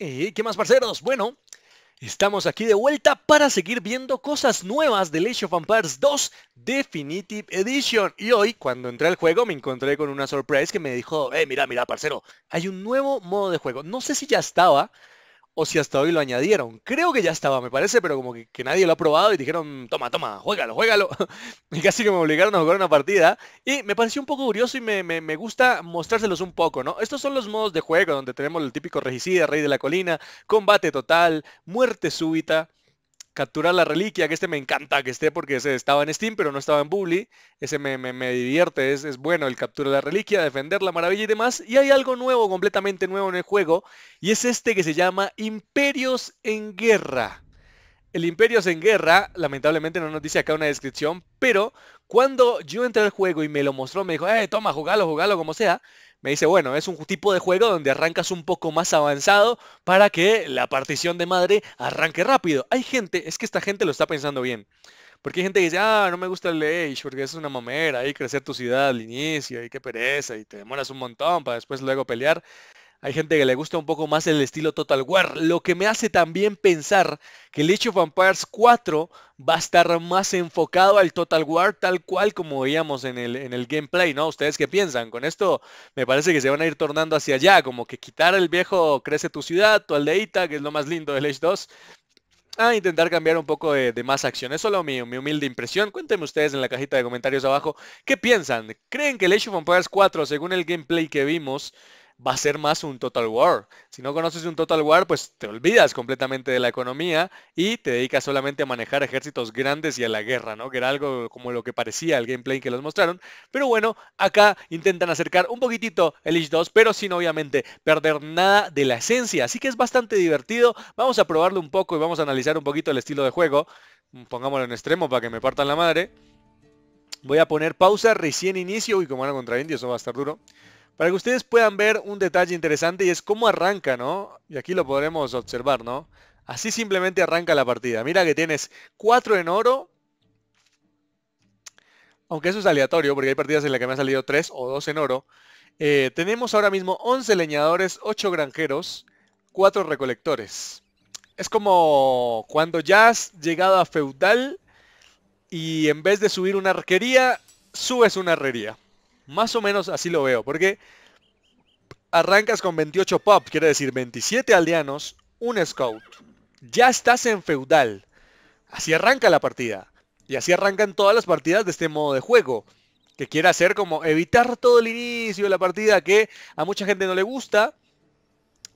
¿Y qué más, parceros? Bueno, estamos aquí de vuelta para seguir viendo cosas nuevas de Age of Empires 2 Definitive Edition. Y hoy, cuando entré al juego, me encontré con una sorpresa que me dijo, eh, mira, mira, parcero, hay un nuevo modo de juego. No sé si ya estaba, o si hasta hoy lo añadieron. Creo que ya estaba, me parece, pero como que, nadie lo ha probado y dijeron, mm, toma, toma, juégalo, juégalo. y casi que me obligaron a jugar una partida. Y me pareció un poco curioso y me, me, gusta mostrárselos un poco, ¿no? Estos son los modos de juego donde tenemos el típico regicida, rey de la colina, combate total, muerte súbita. Capturar la reliquia, que este me encanta que esté porque ese estaba en Steam, pero no estaba en Bully. Ese me, divierte, es, es, bueno el captura la reliquia, defender la maravilla y demás. Y hay algo nuevo, completamente nuevo en el juego, y es este que se llama Imperios en Guerra. El Imperios en Guerra, lamentablemente no nos dice acá una descripción, pero cuando yo entré al juego y me lo mostró, me dijo, eh, toma, jugalo, jugalo, como sea me dice, bueno, es un tipo de juego donde arrancas un poco más avanzado para que la partición de madre arranque rápido. Hay gente, es que esta gente lo está pensando bien. Porque hay gente que dice, ah, no me gusta el Age, porque es una mamera, y crecer tu ciudad al inicio, y qué pereza, y te demoras un montón para después luego pelear. Hay gente que le gusta un poco más el estilo Total War, lo que me hace también pensar que el Age of Vampires 4 va a estar más enfocado al Total War, tal cual como veíamos en el, en el gameplay, ¿no? ¿Ustedes qué piensan? Con esto me parece que se van a ir tornando hacia allá, como que quitar el viejo Crece tu ciudad, tu aldeita, que es lo más lindo del Age 2, a intentar cambiar un poco de, más acción. Es solo mi, mi, humilde impresión. Cuéntenme ustedes en la cajita de comentarios abajo qué piensan. ¿Creen que el Age of Empires 4, según el gameplay que vimos, va a ser más un Total War. Si no conoces un Total War, pues te olvidas completamente de la economía y te dedicas solamente a manejar ejércitos grandes y a la guerra, ¿no? Que era algo como lo que parecía el gameplay que los mostraron. Pero bueno, acá intentan acercar un poquitito el h 2, pero sin obviamente perder nada de la esencia. Así que es bastante divertido. Vamos a probarlo un poco y vamos a analizar un poquito el estilo de juego. Mm, pongámoslo en extremo para que me partan la madre. Voy a poner pausa, recién inicio. y como era contra indios, eso va a estar duro. Para que ustedes puedan ver un detalle interesante y es cómo arranca, ¿no? Y aquí lo podremos observar, ¿no? Así simplemente arranca la partida. Mira que tienes 4 en oro. Aunque eso es aleatorio, porque hay partidas en las que me han salido 3 o 2 en oro. Eh, tenemos ahora mismo 11 leñadores, 8 granjeros, 4 recolectores. Es como cuando ya has llegado a feudal y en vez de subir una arquería, subes una herrería. Más o menos así lo veo, porque arrancas con 28 pop, quiere decir 27 aldeanos, un scout. Ya estás en feudal. Así arranca la partida. Y así arrancan todas las partidas de este modo de juego. Que quiere hacer como evitar todo el inicio de la partida que a mucha gente no le gusta.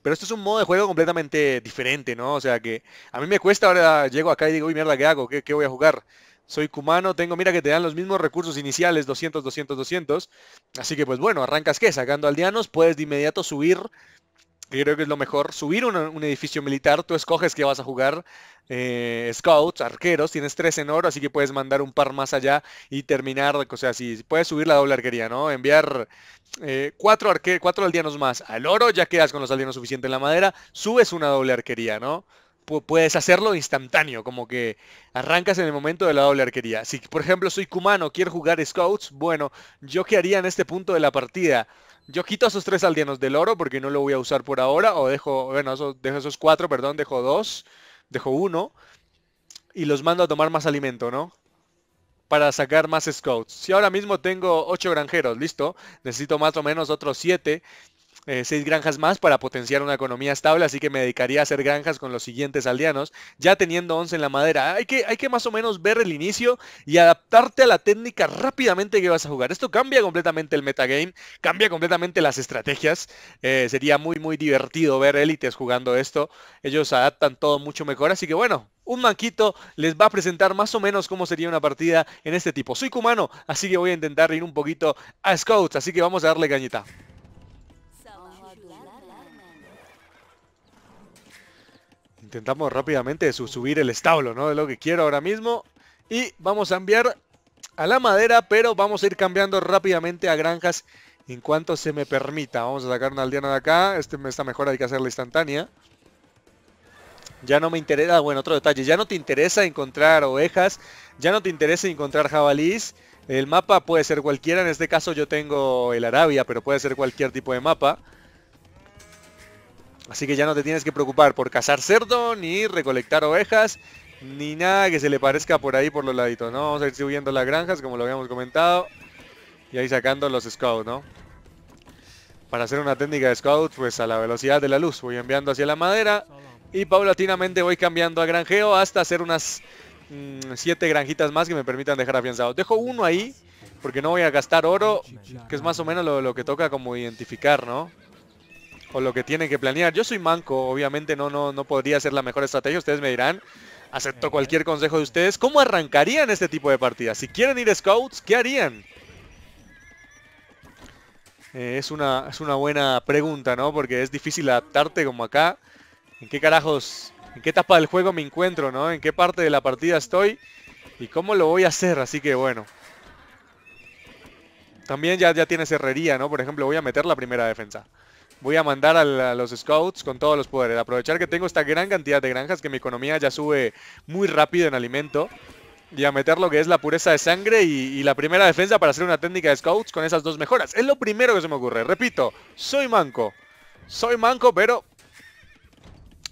Pero esto es un modo de juego completamente diferente, ¿no? O sea que a mí me cuesta ahora, llego acá y digo, uy, mierda, ¿qué hago? ¿Qué, qué voy a jugar? soy cumano, tengo, mira que te dan los mismos recursos iniciales, 200, 200, 200. Así que pues bueno, arrancas que sacando aldeanos, puedes de inmediato subir, creo que es lo mejor, subir un, edificio militar, tú escoges que vas a jugar, eh, scouts, arqueros, tienes tres en oro, así que puedes mandar un par más allá y terminar, o sea, si puedes subir la doble arquería, ¿no? Enviar eh, cuatro, cuatro aldeanos más al oro, ya quedas con los aldeanos suficientes en la madera, subes una doble arquería, ¿no? puedes hacerlo instantáneo, como que arrancas en el momento de la doble arquería. Si, por ejemplo, soy cumano, quiero jugar scouts, bueno, yo qué haría en este punto de la partida. Yo quito a esos tres aldeanos del oro porque no lo voy a usar por ahora, o dejo, bueno, dejo esos cuatro, perdón, dejo dos, dejo uno, y los mando a tomar más alimento, ¿no? Para sacar más scouts. Si ahora mismo tengo ocho granjeros, listo, necesito más o menos otros siete eh, seis granjas más para potenciar una economía estable, así que me dedicaría a hacer granjas con los siguientes aldeanos, ya teniendo 11 en la madera. Hay que, hay que más o menos ver el inicio y adaptarte a la técnica rápidamente que vas a jugar. Esto cambia completamente el metagame, cambia completamente las estrategias. Eh, sería muy, muy divertido ver élites jugando esto. Ellos adaptan todo mucho mejor, así que bueno, un manquito les va a presentar más o menos cómo sería una partida en este tipo. Soy cumano, así que voy a intentar ir un poquito a Scouts, así que vamos a darle cañita. intentamos rápidamente subir el establo, ¿no? De lo que quiero ahora mismo. Y vamos a enviar a la madera, pero vamos a ir cambiando rápidamente a granjas en cuanto se me permita. Vamos a sacar una aldeana de acá. Este, esta mejor hay que hacerla instantánea. Ya no me interesa, bueno, otro detalle, ya no te interesa encontrar ovejas, ya no te interesa encontrar jabalís. El mapa puede ser cualquiera, en este caso yo tengo el Arabia, pero puede ser cualquier tipo de mapa. Así que ya no te tienes que preocupar por cazar cerdo, ni recolectar ovejas, ni nada que se le parezca por ahí por los laditos, ¿no? Vamos a ir subiendo las granjas, como lo habíamos comentado. Y ahí sacando los scouts, ¿no? Para hacer una técnica de scout, pues a la velocidad de la luz. Voy enviando hacia la madera y paulatinamente voy cambiando a granjeo hasta hacer unas mm, siete granjitas más que me permitan dejar afianzado. Dejo uno ahí porque no voy a gastar oro, que es más o menos lo que toca como identificar, ¿no? o lo que tienen que planear. Yo soy manco, obviamente no, no, no podría ser la mejor estrategia, ustedes me dirán. Acepto cualquier consejo de ustedes. ¿Cómo arrancarían este tipo de partidas? Si quieren ir scouts, ¿qué harían? Eh, es, una, es una buena pregunta, ¿no? Porque es difícil adaptarte como acá. ¿En qué carajos, en qué etapa del juego me encuentro, ¿no? ¿En qué parte de la partida estoy? ¿Y cómo lo voy a hacer? Así que bueno. También ya, ya tienes herrería, ¿no? Por ejemplo, voy a meter la primera defensa. Voy a mandar a, los scouts con todos los poderes. Aprovechar que tengo esta gran cantidad de granjas, que mi economía ya sube muy rápido en alimento. Y a meter lo que es la pureza de sangre y la primera defensa para hacer una técnica de scouts con esas dos mejoras. Es lo primero que se me ocurre. Repito, soy manco. Soy manco, pero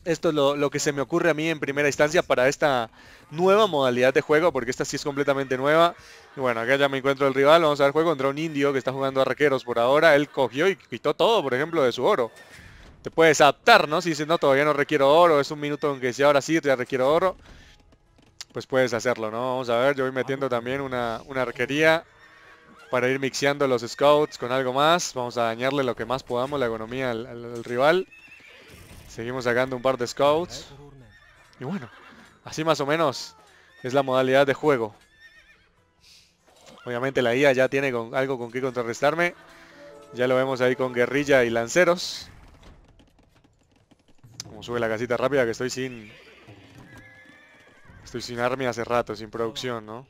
esto es lo, que se me ocurre a mí en primera instancia para esta nueva modalidad de juego, porque esta sí es completamente nueva. Y bueno, acá ya me encuentro el rival, vamos a ver, juego contra un indio que está jugando a arqueros por ahora. Él cogió y quitó todo, por ejemplo, de su oro. Te puedes adaptar, ¿no? Si dices, no, todavía no requiero oro, es un minuto en que si ahora sí ya requiero oro, pues puedes hacerlo, ¿no? Vamos a ver, yo voy metiendo también una, arquería para ir mixeando los scouts con algo más. Vamos a dañarle lo que más podamos la economía al rival. Seguimos sacando un par de scouts. Y bueno, así más o menos es la modalidad de juego. Obviamente la IA ya tiene algo con que contrarrestarme. Ya lo vemos ahí con guerrilla y lanceros. Como sube la casita rápida que estoy sin... Estoy sin army hace rato, sin producción, ¿no?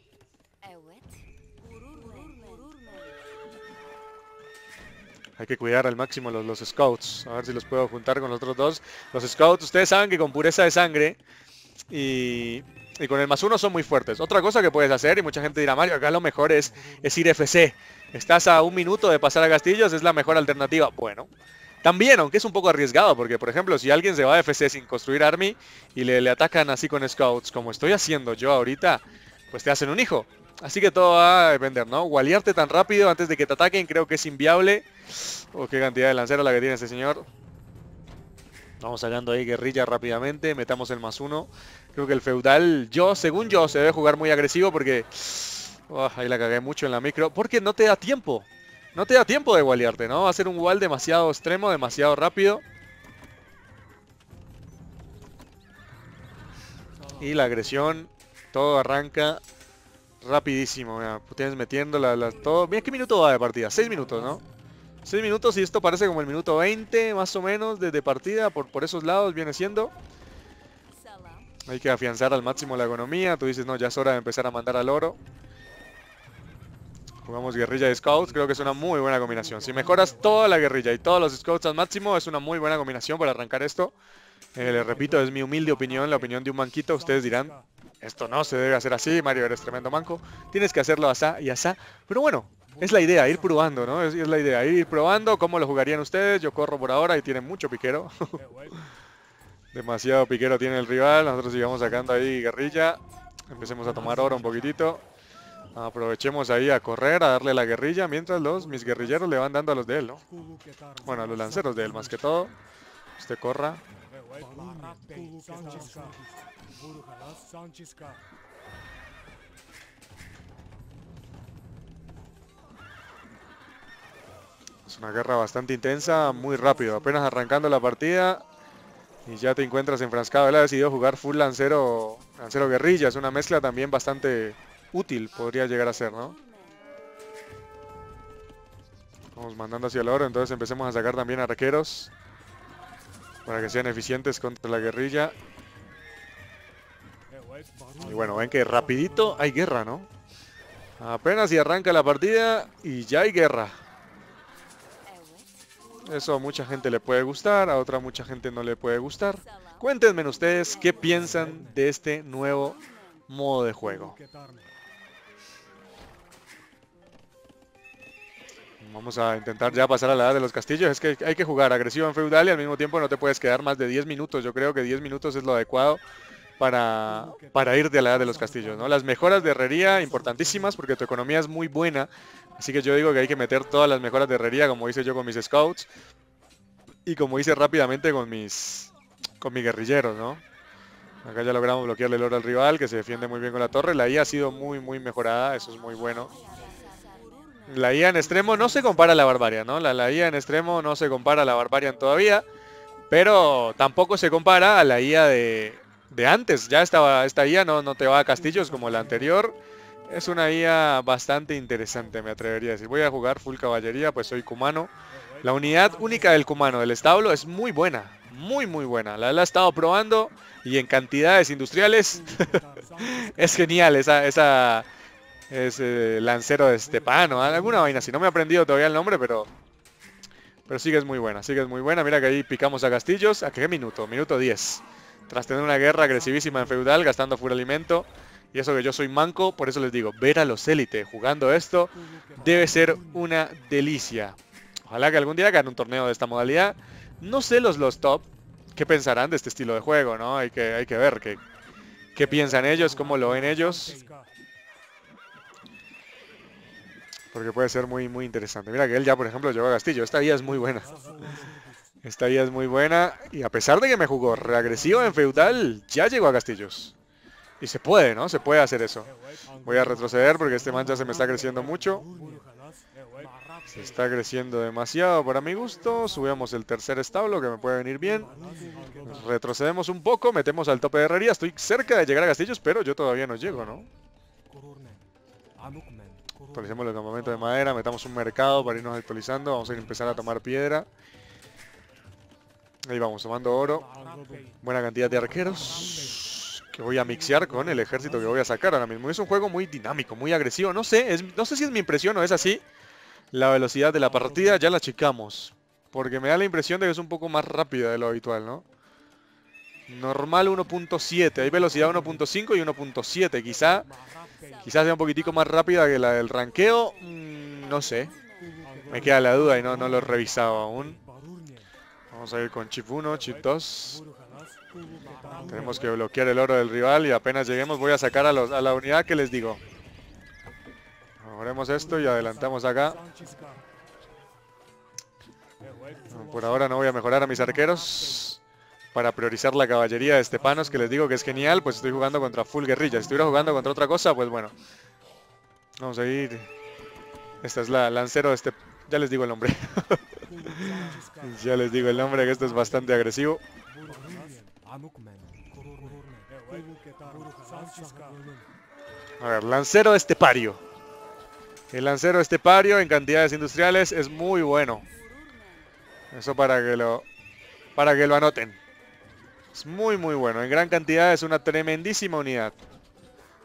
Hay que cuidar al máximo los, scouts. A ver si los puedo juntar con los otros dos. Los scouts, ustedes saben que con pureza de sangre y, con el más uno son muy fuertes. Otra cosa que puedes hacer, y mucha gente dirá, Mario, acá lo mejor es, ir FC. Estás a un minuto de pasar a Castillos, es la mejor alternativa. Bueno, también, aunque es un poco arriesgado, porque por ejemplo, si alguien se va a FC sin construir Army y le, le, atacan así con Scouts, como estoy haciendo yo ahorita, pues te hacen un hijo. Así que todo va a depender, ¿no? Gualearte tan rápido antes de que te ataquen creo que es inviable. Oh, qué cantidad de lanceros la que tiene ese señor. Vamos sacando ahí guerrilla rápidamente. Metamos el más uno. Creo que el feudal, yo, según yo, se debe jugar muy agresivo porque... Oh, ahí la cagué mucho en la micro. Porque no te da tiempo. No te da tiempo de gualearte ¿no? Va a ser un wall demasiado extremo, demasiado rápido. Y la agresión, todo arranca rapidísimo. tienes Tienes metiendo la, la, todo. Mira qué minuto va de partida. Seis minutos, ¿no? 6 minutos y esto parece como el minuto 20 más o menos desde partida por, por esos lados viene siendo. Hay que afianzar al máximo la economía. Tú dices, no, ya es hora de empezar a mandar al oro. Jugamos guerrilla y scouts. Creo que es una muy buena combinación. Si mejoras toda la guerrilla y todos los scouts al máximo, es una muy buena combinación para arrancar esto. Eh, les repito, es mi humilde opinión, la opinión de un manquito. Ustedes dirán, esto no se debe hacer así, Mario, eres tremendo manco. Tienes que hacerlo asá y asá. Pero bueno, es la idea, ir probando, ¿no? Es, la idea, ir probando cómo lo jugarían ustedes. Yo corro por ahora y tiene mucho piquero. Demasiado piquero tiene el rival. Nosotros sigamos sacando ahí guerrilla. Empecemos a tomar oro un poquitito. Aprovechemos ahí a correr, a darle la guerrilla, mientras los mis guerrilleros le van dando a los de él, ¿no? Bueno, a los lanceros de él, más que todo. Usted corra. Es una guerra bastante intensa, muy rápido. Apenas arrancando la partida y ya te encuentras enfrascado. Él ha decidido jugar full lancero, lancero guerrilla. Es una mezcla también bastante útil, podría llegar a ser, ¿no? Vamos mandando hacia el oro, entonces empecemos a sacar también arqueros para que sean eficientes contra la guerrilla. Y bueno, ven que rapidito hay guerra, ¿no? Apenas y arranca la partida y ya hay guerra. Eso a mucha gente le puede gustar, a otra mucha gente no le puede gustar. Cuéntenme ustedes qué piensan de este nuevo modo de juego. Vamos a intentar ya pasar a la edad de los castillos. Es que hay que jugar agresivo en feudal y al mismo tiempo no te puedes quedar más de 10 minutos. Yo creo que 10 minutos es lo adecuado para, para irte a la edad de los castillos, ¿no? Las mejoras de herrería importantísimas porque tu economía es muy buena, así que yo digo que hay que meter todas las mejoras de herrería, como hice yo con mis scouts, y como hice rápidamente con mis, con mis guerrilleros, ¿no? Acá ya logramos bloquearle el oro al rival, que se defiende muy bien con la torre. La IA ha sido muy, muy mejorada, eso es muy bueno. La IA en extremo no se compara a la barbaria, ¿no? La, la IA en extremo no se compara a la barbarian todavía, pero tampoco se compara a la IA de, de antes. Ya estaba esta guía no, no te va a castillos como la anterior. Es una guía bastante interesante, me atrevería a decir. Voy a jugar full caballería, pues soy cumano. La unidad única del cumano, del establo, es muy buena. Muy, muy buena. La, la he estado probando y en cantidades industriales. es genial esa, esa ese eh, lancero de Estepano. Alguna vaina Si No me he aprendido todavía el nombre, pero... Pero sigue es muy buena, sigue es muy buena. Mira que ahí picamos a castillos. ¿A qué minuto? Minuto 10 tras tener una guerra agresivísima en feudal, gastando full alimento. Y eso que yo soy manco, por eso les digo, ver a los élite jugando esto debe ser una delicia. Ojalá que algún día gane un torneo de esta modalidad. No sé los, los top, qué pensarán de este estilo de juego, ¿no? Hay que, hay que ver qué, piensan ellos, cómo lo ven ellos. Porque puede ser muy, muy interesante. Mira que él ya, por ejemplo, llegó a Castillo. Esta guía es muy buena. Esta vía es muy buena. Y a pesar de que me jugó reagresivo en feudal, ya llegó a castillos. Y se puede, ¿no? Se puede hacer eso. Voy a retroceder porque este mancha se me está creciendo mucho. Se está creciendo demasiado para mi gusto. Subimos el tercer establo que me puede venir bien. Retrocedemos un poco, metemos al tope de herrería. Estoy cerca de llegar a castillos, pero yo todavía no llego, ¿no? Actualizamos el campamento de madera, metamos un mercado para irnos actualizando. Vamos a empezar a tomar piedra. Ahí vamos, tomando oro. Buena cantidad de arqueros. Que voy a mixear con el ejército que voy a sacar ahora mismo. Es un juego muy dinámico, muy agresivo. No sé, no sé si es mi impresión o es así. La velocidad de la partida ya la chicamos. Porque me da la impresión de que es un poco más rápida de lo habitual, ¿no? Normal 1.7. Hay velocidad 1.5 y 1.7. Quizá, quizás sea un poquitico más rápida que la del ranqueo. Mm, no sé. Me queda la duda y no lo he revisado aún. Vamos a ir con chip 1, chip 2. Tenemos que bloquear el oro del rival y apenas lleguemos voy a sacar a, la unidad que les digo. Mejoremos esto y adelantamos acá. Por ahora no voy a mejorar a mis arqueros para priorizar la caballería de Estepanos, que les digo que es genial, pues estoy jugando contra full guerrilla. Si estuviera jugando contra otra cosa, pues bueno. Vamos a ir... Esta es la lancero de, este, ya les digo el nombre. ya les digo el nombre, que esto es bastante agresivo. A ver, lancero estepario. El lancero estepario en cantidades industriales es muy bueno. Eso para que lo para que lo anoten. Es muy muy bueno. En gran cantidad es una tremendísima unidad.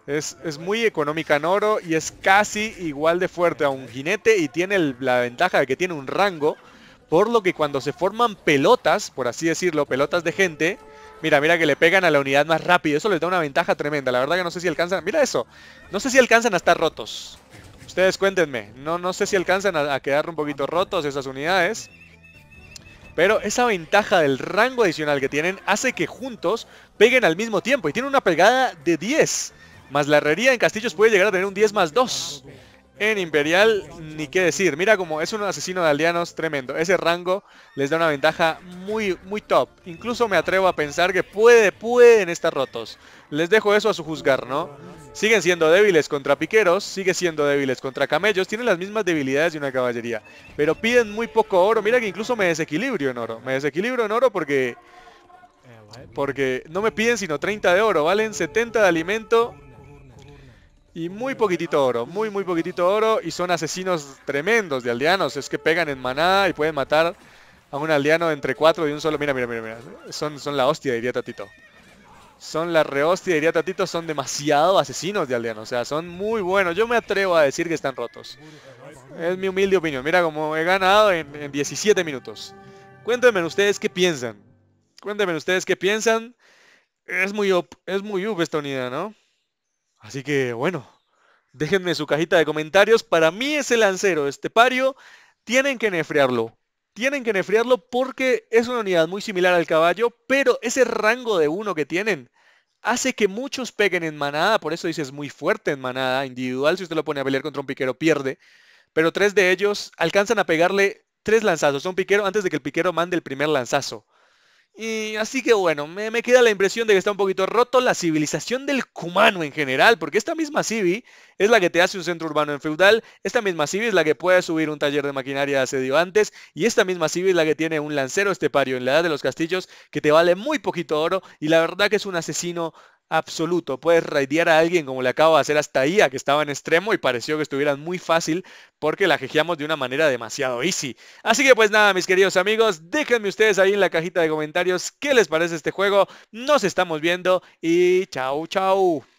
Es, muy económica en oro y es casi igual de fuerte a un jinete y tiene la ventaja de que tiene un rango. Por lo que cuando se forman pelotas, por así decirlo, pelotas de gente, Mira, mira que le pegan a la unidad más rápido. Eso les da una ventaja tremenda. La verdad que no sé si alcanzan... Mira eso. No sé si alcanzan a estar rotos. Ustedes cuéntenme. No, no sé si alcanzan a, a quedar un poquito rotos esas unidades. Pero esa ventaja del rango adicional que tienen hace que juntos peguen al mismo tiempo. Y tienen una pegada de 10. Más la herrería en castillos puede llegar a tener un 10 más 2. En Imperial, ni qué decir. Mira como es un asesino de aldeanos tremendo. Ese rango les da una ventaja muy, muy top. Incluso me atrevo a pensar que puede, pueden estar rotos. Les dejo eso a su juzgar, ¿no? Siguen siendo débiles contra piqueros, sigue siendo débiles contra camellos, tienen las mismas debilidades de una caballería, pero piden muy poco oro. Mira que incluso me desequilibrio en oro. Me desequilibro en oro porque porque no me piden sino 30 de oro, valen 70 de alimento y muy poquitito oro, muy muy poquitito oro y son asesinos tremendos de aldeanos, es que pegan en manada y pueden matar a un aldeano entre cuatro y un solo, mira, mira, mira, mira, son, son la hostia diría Tatito. Son la rehostia diría Tatito, son demasiado asesinos de aldeanos, o sea, son muy buenos, yo me atrevo a decir que están rotos. Es mi humilde opinión, mira como he ganado en, 17 minutos. Cuéntenme ustedes qué piensan. Cuéntenme ustedes qué piensan. Es muy es muy up esta unidad, ¿no? Así que bueno, déjenme su cajita de comentarios. Para mí ese lancero, este pario, tienen que nefriarlo, Tienen que nefrearlo porque es una unidad muy similar al caballo, pero ese rango de uno que tienen hace que muchos peguen en manada. Por eso dice es muy fuerte en manada. Individual, si usted lo pone a pelear contra un piquero, pierde. Pero tres de ellos alcanzan a pegarle tres lanzazos a un piquero antes de que el piquero mande el primer lanzazo. Y así que bueno, me, me, queda la impresión de que está un poquito roto la civilización del cumano en general, porque esta misma Civi es la que te hace un centro urbano en feudal, esta misma Civi es la que puede subir un taller de maquinaria de asedio antes, y esta misma Civi es la que tiene un lancero estepario en la edad de los castillos que te vale muy poquito oro, y la verdad que es un asesino absoluto. Puedes raidear a alguien como le acabo de hacer hasta ahí, a que estaba en extremo y pareció que estuvieran muy fácil porque la jejeamos de una manera demasiado easy. Así que pues nada, mis queridos amigos, déjenme ustedes ahí en la cajita de comentarios qué les parece este juego. Nos estamos viendo y chau chau